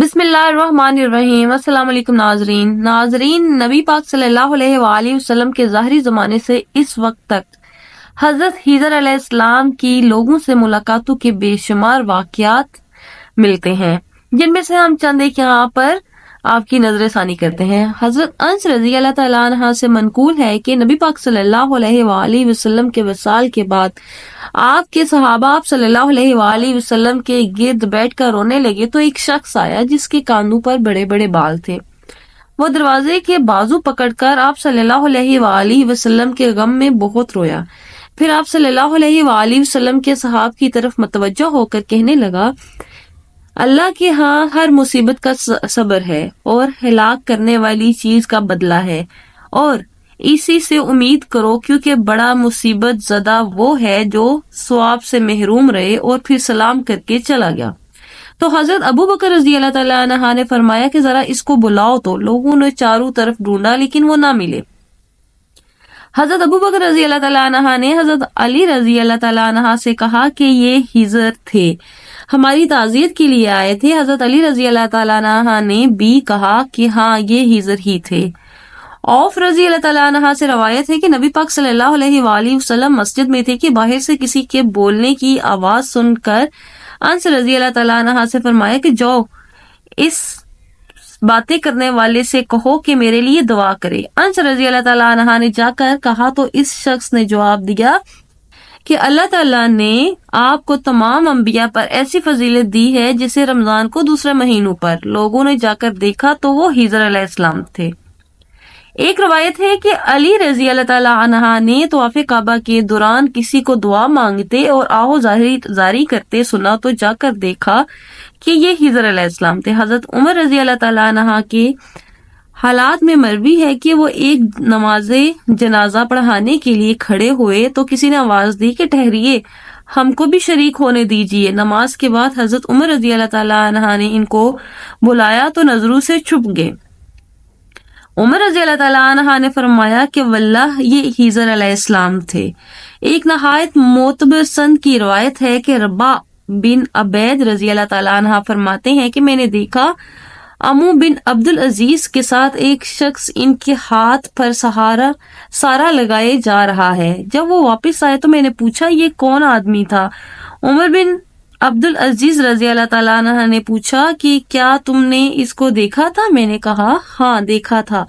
बिस्मिल्लाम नाजरीन नाजरीन नबी पाक सल्लल्लाहु अलैहि वसल्लम के ज़ाहरी ज़माने से इस वक्त तक हज़रत हिजर अलैहिस्सलाम की लोगों से मुलाकातों के बेशुमार वाकत मिलते हैं जिनमें से हम चंद एक यहाँ पर आपकी नजर ثانی करते हैं हजरत अंस रजी अल्लाह से मनकूल है कि नबी पाक सल्लल्लाहु अलैहि के वसाल के बाद आपके सहाबा आप सल्लल्लाहु अलैहि के गिर्द बैठ कर रोने लगे तो एक शख्स आया जिसके कानों पर बड़े बड़े बाल थे वो दरवाजे के बाजू पकड़कर आप सल्ला वसलम के गम में बहुत रोया फिर आप सल्लल्लाहु अलैहि के सहाब की तरफ मतवजा होकर कहने लगा अल्लाह के यहाँ हर मुसीबत का सबर है और हिलाक करने वाली चीज का बदला है और इसी से उम्मीद करो क्योंकि बड़ा मुसीबत जदा वो है जो स्वाब से महरूम रहे और फिर सलाम करके चला गया तो हजरत अबू बकर रजी अल्लाह तला ने फरमाया कि जरा इसको बुलाओ तो लोगों ने चारों तरफ ढूंढा लेकिन वो ना मिले हज़रत अबू बकर रजी अल्लाह तला ने हज़रत अली रजी अल्लाह तला से कहा कि ये हिजर थे हमारी ताज़ियत के लिए आए थे हज़रत अली रजी अल्लाह तला ने भी कहा कि हाँ ये हिजर ही थे औफ रजी अल्लाह से रवायत है कि नबी पाक सल्लल्लाहु अलैहि वसल्लम मस्जिद में थे कि बाहर से किसी के बोलने की आवाज़ सुनकर अंस रजी अल्लाह तला से फरमाया कि जो इस बातें करने वाले से कहो कि मेरे लिए दुआ करे अंश रजी अल्लाह ने जाकर कहा तो इस शख्स ने जवाब दिया कि अल्लाह ताला ने आपको तमाम अम्बिया पर ऐसी फजीलत दी है जिसे रमज़ान को दूसरे महीनों पर लोगों ने जाकर देखा तो वो हिजर इस्लाम थे एक रवायत है कि अली रजी अल्लाह ने तोहफ़ काबा के दौरान किसी को दुआ मांगते और आहो जारी, जारी करते सुना तो जाकर देखा कि ये हिजर अल्लाम थे हज़रत उमर रजी अल्लाह के हालात में मरवी है कि वो एक नमाज जनाजा पढ़ाने के लिए खड़े हुए तो किसी ने आवाज़ दी कि ठहरिए हमको भी शरीक होने दीजिए नमाज के बाद हज़रत उमर रजी अल्लाह ने इनको बुलाया तो नज़रों से छुप गए उमर रजी अल्लाह ने फरमाया कि वल्लाह ये हीजर अलैहिस्सलाम थे एक नहायत मोतबर संत की रवायत है कि रब्बा बिन अबैद रजी अल्लाह तला फरमाते हैं कि मैंने देखा अमू बिन अब्दुल अजीज के साथ एक शख्स इनके हाथ पर सहारा सारा लगाए जा रहा है जब वो वापस आए तो मैंने पूछा ये कौन आदमी था उमर बिन अब्दुल अजीज रजी अल्लाह तला ने पूछा कि क्या तुमने इसको देखा था मैंने कहा हाँ देखा था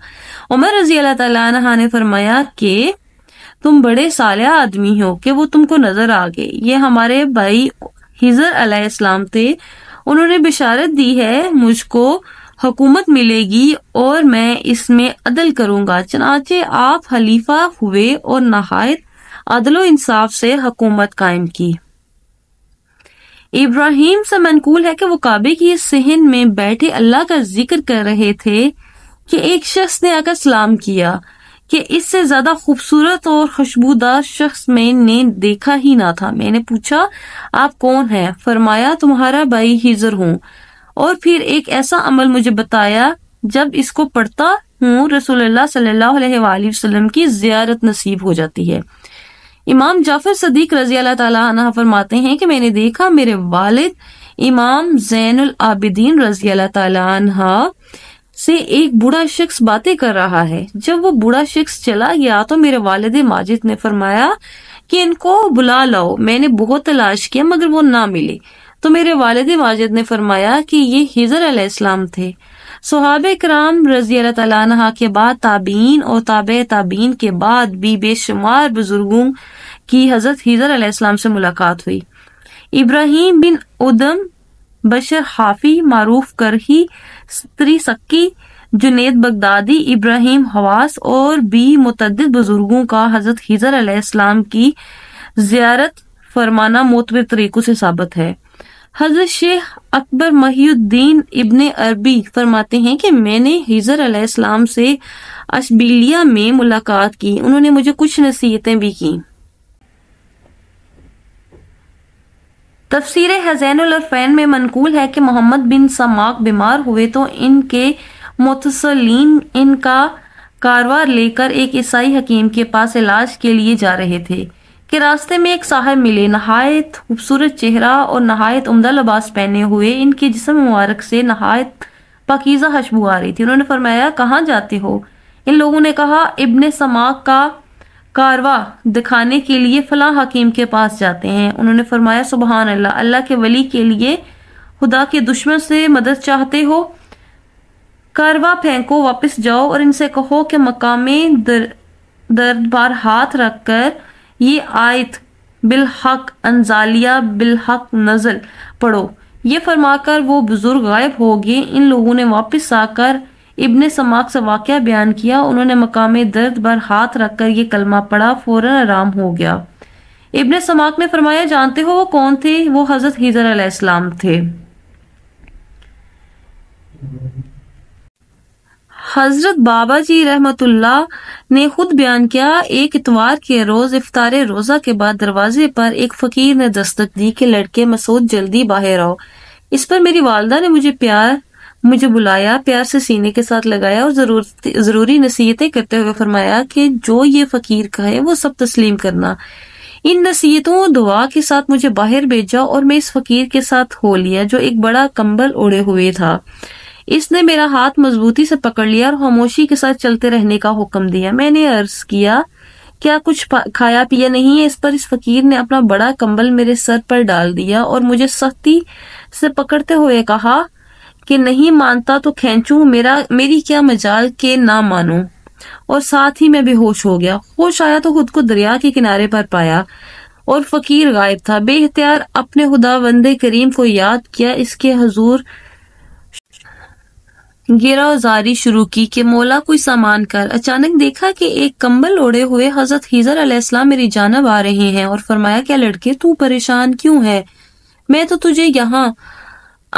उमर रजी अल्लाह तला ने फरमाया कि तुम बड़े साले आदमी हो कि वो तुमको नजर आ गए ये हमारे भाई हिजर अलाम थे उन्होंने बिशारत दी है मुझको हुकूमत मिलेगी और मैं इसमें अदल करूंगा चनाचे आप खलीफा हुए और नहायत अदलो इंसाफ से हुकूमत कायम की इब्राहिम से मनकूल है कि वो काबे की सहन में बैठे अल्लाह का जिक्र कर रहे थे कि एक शख्स ने आकर सलाम किया कि इससे ज्यादा खूबसूरत और खुशबूदार शख्स मैंने देखा ही ना था मैंने पूछा आप कौन है फरमाया तुम्हारा भाई हिजर हूँ और फिर एक ऐसा अमल मुझे बताया जब इसको पढ़ता हूँ रसोल्ला सल्लाम की जियारत नसीब हो जाती है इमाम जाफर सदीक रजी अल्लाह फरमाते हैं कि मैंने देखा मेरे वालिद इमाम जैनुल आबिदीन रजी अल्लाह से एक बूढ़ा शख्स बातें कर रहा है जब वो बूढ़ा शख्स चला गया तो मेरे वालिद माजिद ने फरमाया कि इनको बुला लाओ मैंने बहुत तलाश किया मगर वो ना मिली तो मेरे वालिद माजिद ने फरमाया कि ये हिजर अलैहिस्सलाम थे सहाब कराम रजी अल्लाह के बाद ताबीन और ताब ताबीन के बाद भी बेशुमार बुजुर्गों की हजरत हिजर आसमाम से मुलाकात हुई इब्राहिम बिन उदम बशर हाफी मारूफ करही स्त्री सक्की जुनेद बगदादी इब्राहिम हवास और भी मुतद बुजुर्गों का हजरत हिजर आसमाम की जियारत फरमाना मोतब तरीकों से साबित है हजरत शेख अकबर महियुद्दीन इबन अरबी फरमाते हैं कि मैंने हिजर अलैहिस्सलाम से अशबीलिया में मुलाकात की उन्होंने मुझे कुछ नसीहतें भी की तफसीर हजैनफैन में मनकूल है कि मोहम्मद बिन समाक बीमार हुए तो इनके मुतसलिन इनका कारवा लेकर एक ईसाई हकीम के पास इलाज के लिए जा रहे थे कि रास्ते में एक साहब मिले नहायत खूबसूरत चेहरा और नहायत उमदा लबास पहने हुए इनके जिसम मुबारक से नहायत पकीज़ा हशबू आ रही थी उन्होंने फरमाया कहाँ जाते हो इन लोगों ने कहा इब्ने समाक का कारवा दिखाने के लिए फलां हकीम के पास जाते हैं उन्होंने फरमाया सुबहान अल्लाह अल्लाह के वली के लिए खुदा के दुश्मन से मदद चाहते हो कारवा फेंको वापस जाओ और इनसे कहो कि मकामी दर, दर्द बार हाथ रखकर कर ये आयत बिलहक अनजालिया बिलहक नज़ल पढ़ो ये फरमाकर वो बुज़ुर्ग गायब हो गए इन लोगों ने वापस आकर इब्ने समाक से वाक़ बयान किया उन्होंने मकाम दर्द पर हाथ रख कर ये कलमा पढ़ा फौरन आराम हो गया इब्ने समाक ने फरमाया जानते हो वो कौन थे वो हज़रत हिजर आसमाम थे हज़रत बाबा जी रहमतुल्ला ने खुद बयान किया एक इतवार के रोज़ इफ्तार रोज़ा के बाद दरवाजे पर एक फ़कीर ने दस्तक दी कि लड़के मसूद जल्दी बाहर आओ इस पर मेरी वालदा ने मुझे प्यार मुझे बुलाया प्यार से सीने के साथ लगाया और ज़रूर ज़रूरी नसीहतें करते हुए फरमाया कि जो ये फ़कीर कहे वो सब तस्लीम करना इन नसीहतों और दुआ के साथ मुझे बाहर भेजा और मैं इस फ़कीर के साथ हो लिया जो एक बड़ा कंबल ओढ़े हुए था इसने मेरा हाथ मजबूती से पकड़ लिया और खामोशी के साथ चलते रहने का हुक्म दिया मैंने अर्ज किया क्या कुछ खाया पिया नहीं है इस पर इस फकीर ने अपना बड़ा कंबल मेरे सर पर डाल दिया और मुझे सख्ती से पकड़ते हुए कहा कि नहीं मानता तो खेचू मेरा मेरी क्या मजाल के ना मानू और साथ ही मैं बेहोश हो गया होश आया तो खुद को दरिया के किनारे पर पाया और फकीर गायब था बेहतियार अपने खुदा वंदे करीम को याद किया इसके हजूर उजारी शुरू की कि मौला कोई सामान कर अचानक देखा कि एक कंबल ओढ़े हुए हजरत हिजर अलैहिस्सलाम मेरी जानब आ रहे हैं और फरमाया क्या लड़के तू परेशान क्यों है मैं तो तुझे यहाँ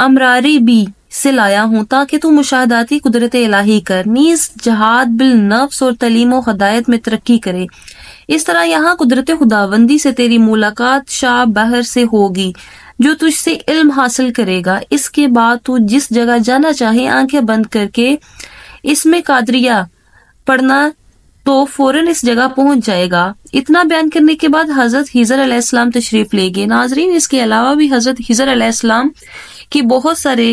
अमरारी भी से लाया हूँ ताकि तू मुशाहदाती कुदरत इलाही कर नीज जहाद बिल नफ्स और तलीम और हदायत में तरक्की करे इस तरह यहाँ कुदरत खुदाबंदी से तेरी मुलाकात शाह बहर से होगी जो तुझसे इल्म हासिल करेगा इसके बाद तू जिस जगह जाना चाहे आंखें बंद करके इसमें कादरिया पढ़ना तो फौरन इस जगह पहुंच जाएगा इतना बयान करने के बाद हजरत हिजर अलैहिस्सलाम तशरीफ ले गए नाजरीन इसके अलावा भी हजरत हिजर अलैहिस्सलाम की बहुत सारे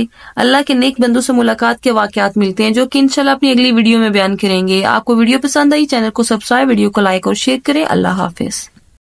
अल्लाह के नेक बंदों से मुलाकात के वाकत मिलते हैं जो कि इंशाल्लाह अपनी अगली वीडियो में बयान करेंगे आपको वीडियो पसंद आई चैनल को सब्सक्राइब वीडियो को लाइक और शेयर करें अल्लाह हाफिज़